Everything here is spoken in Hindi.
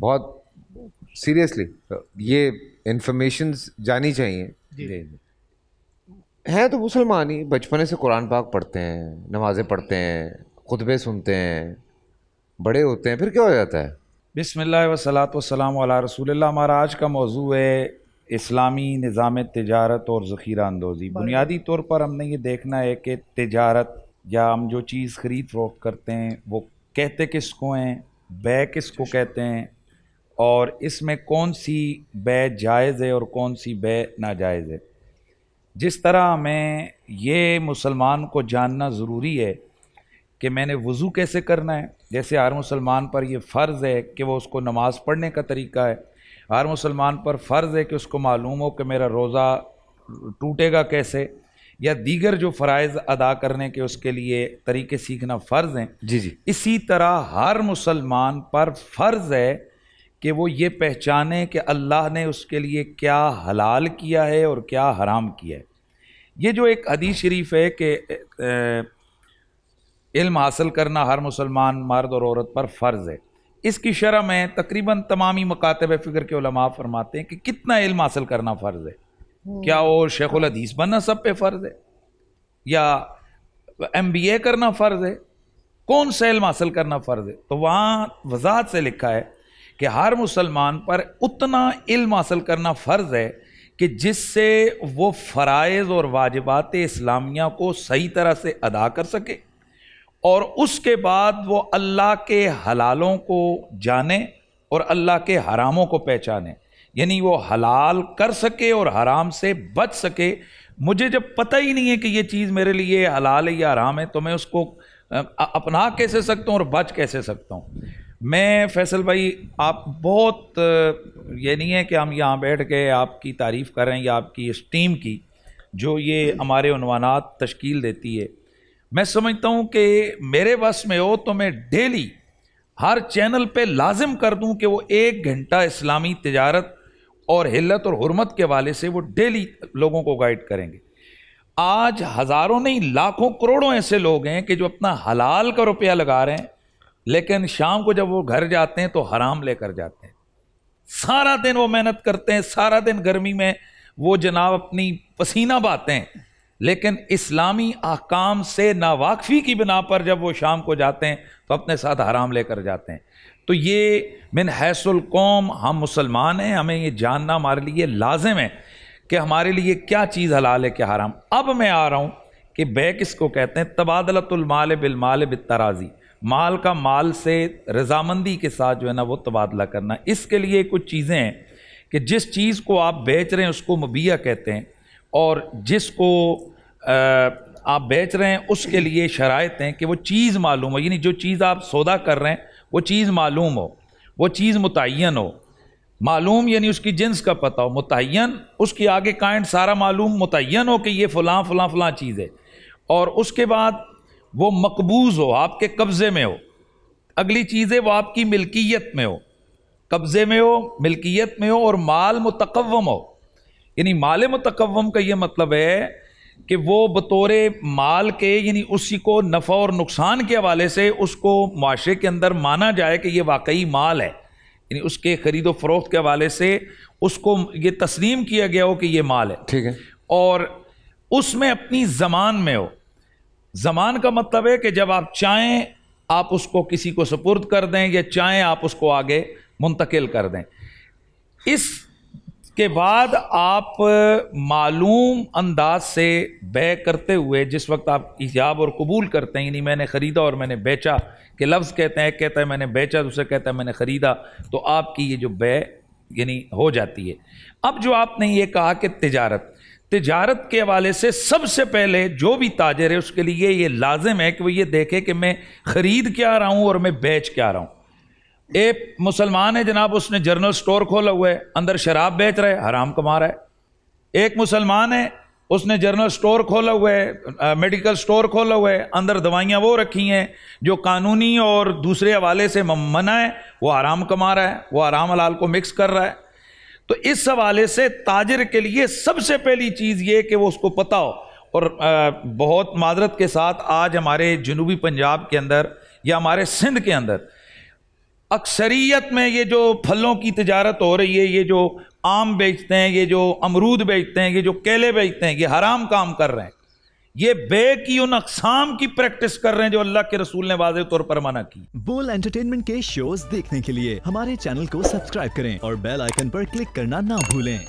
बहुत सीरियसली ये इन्फॉर्मेशन जानी चाहिए हैं तो मुसलमान ही बचपने से कुरान पाक पढ़ते हैं नमाज़ें पढ़ते हैं खुतबे सुनते हैं बड़े होते हैं फिर क्या हो जाता है बिसमिल्ल वसलात वसलाम रसूल हमारा आज का मौजू है इस्लामी निज़ाम तजारत और ज़ख़ीरा अंदोज़ी बुनियादी तौर पर हमने ये देखना है कि तजारत या हम जो चीज़ ख़रीद फरोख्त करते हैं वो कहते किसको हैं बै किसको कहते हैं और इसमें कौन सी बे जायज़ है और कौन सी बे नाजायज़ है जिस तरह हमें ये मुसलमान को जानना ज़रूरी है कि मैंने वज़ू कैसे करना है जैसे हर मुसलमान पर यह फ़र्ज़ है कि वह उसको नमाज़ पढ़ने का तरीका है हर मुसलमान पर फ़र्ज़ है कि उसको मालूम हो कि मेरा रोज़ा टूटेगा कैसे या दीगर जो फ़रज़ अदा करने के उसके लिए तरीके सीखना फ़र्ज़ हैं जी जी इसी तरह हर मुसलमान पर फ़र्ज़ है कि वो ये पहचाने कि अल्लाह ने उसके लिए क्या हलाल किया है और क्या हराम किया है ये जो एक हदीस शरीफ है कि इल्म हासिल करना हर मुसलमान मर्द और औरत पर फ़र्ज़ है इसकी शरह में तकरीबन तमामी मकातब फ़िक्र के उलमा फरमाते हैं कि कितना इल्म हासिल करना फ़र्ज़ है हम्म। क्या वो शेखुल हदीस बनना सब पे फ़र्ज़ है या एम बी ए करना फ़र्ज़ है कौन सा इल्म हासिल करना फ़र्ज़ है तो वहाँ वजाहत से लिखा है कि हर मुसलमान पर उतना इल्म हासिल करना फ़र्ज़ है कि जिससे वो फ़रज़ और वाजबात इस्लामिया को सही तरह से अदा कर सके और उसके बाद वो अल्लाह के हलालों को जाने और अल्लाह के हरामों को पहचाने यानी वो हलाल कर सके और हराम से बच सके मुझे जब पता ही नहीं है कि ये चीज़ मेरे लिए हलाल है या हराम है तो मैं उसको अपना कैसे सकता हूँ और बच कैसे सकता हूँ मैं फैसल भाई आप बहुत ये नहीं है कि हम यहाँ बैठ के आपकी तारीफ़ कर रहे हैं या आपकी इस टीम की जो ये हमारे अनवानात तश्कील देती है मैं समझता हूँ कि मेरे बस में हो तो मैं डेली हर चैनल पे लाजिम कर दूँ कि वो एक घंटा इस्लामी तजारत और हिलत और हरमत के वाले से वो डेली लोगों को गाइड करेंगे आज हज़ारों नहीं लाखों करोड़ों ऐसे लोग हैं कि जो अपना हलाल का रुपया लगा रहे हैं लेकिन शाम को जब वो घर जाते हैं तो हराम लेकर जाते हैं सारा दिन वो मेहनत करते हैं सारा दिन गर्मी में वो जनाब अपनी पसीना बाते हैं लेकिन इस्लामी अहकाम से नावाकफ़ी की बिना पर जब वो शाम को जाते हैं तो अपने साथ हराम लेकर जाते हैं तो ये मिन हैसल कौम हम मुसलमान हैं हमें ये जानना हमारे लिए लाजिम है कि हमारे लिए क्या चीज़ हलाल है क्या हराम अब मैं आ रहा हूँ कि बै इसको कहते हैं तबादलतुलमाल बिलमाल बिल तराज़ी माल का माल से रजामंदी के साथ जो है ना वो तबादला करना इसके लिए कुछ चीज़ें हैं कि जिस चीज़ को आप बेच रहे हैं उसको मुबिया कहते हैं और जिसको आप बेच रहे हैं उसके लिए शरात हैं कि वो चीज़ मालूम हो यानी जो चीज़ आप सौदा कर रहे हैं वो चीज़ मालूम हो वो चीज़ मुतन हो मालूम यानी उसकी जिन्स का पता हो मुतन उसकी आगे काइंड सारा मालूम मुतन हो कि ये फ़लाँ फ़लाँ फ़लाँ चीज़ है और उसके बाद वो मकबूज हो आपके कब्ज़े में हो अगली चीज़ है वो आपकी मिल्कियत में हो कब्ज़े में हो मिल्कियत में हो और माल मतकवम हो यानी माल मतकवम का ये मतलब है कि वो बतौर माल के यानी उसी को नफ़ा और नुकसान के हवाले से उसको माशरे के अंदर माना जाए कि ये वाकई माल है यानी उसके ख़रीद व फरोख्त के हवाले से उसको ये तस्लीम किया गया हो कि ये माल है ठीक है और उसमें अपनी ज़मान में हो जमान का मतलब है कि जब आप चाहें आप उसको किसी को सपुर्द कर दें या चाहें आप उसको आगे मुंतकिल कर दें इस के बाद आप मालूम अंदाज से बै करते हुए जिस वक्त आप ईजाब और कबूल करते हैं यानी मैंने ख़रीदा और मैंने बेचा के लफ्ज़ कहते हैं कहता है मैंने बेचा दूसरा कहता है मैंने ख़रीदा तो आपकी ये जो बै यानी हो जाती है अब जो आपने ये कहा कि तजारत तिजारत के हवाले से सबसे पहले जो भी ताजर है उसके लिए ये लाजिम है कि वो ये देखे कि मैं ख़रीद क्या रहा हूँ और मैं बेच क्या रहा हूँ एक मुसलमान है जनाब उसने जर्नल स्टोर खोला हुआ है अंदर शराब बेच रहा है हराम कमा रहा है एक मुसलमान है उसने जर्नल स्टोर खोला हुआ है मेडिकल स्टोर खोला हुआ है अंदर दवाइयाँ वो रखी हैं जो कानूनी और दूसरे हवाले से मना है वो आराम कमा रहा है वो आराम हलाल को मिक्स कर रहा है तो इस हवाले से ताजर के लिए सबसे पहली चीज़ ये कि वो उसको पता हो और बहुत मादरत के साथ आज हमारे जनूबी पंजाब के अंदर या हमारे सिंध के अंदर अक्सरियत में ये जो फलों की तजारत हो रही है ये जो आम बेचते हैं ये जो अमरूद बेचते हैं ये जो केले बेचते हैं ये हराम काम कर रहे हैं ये बे की उन अकसाम की प्रैक्टिस कर रहे हैं जो अल्लाह के रसूल ने वाजे तौर पर मना की बोल एंटरटेनमेंट के शोज देखने के लिए हमारे चैनल को सब्सक्राइब करें और बेल आइकन पर क्लिक करना ना भूलें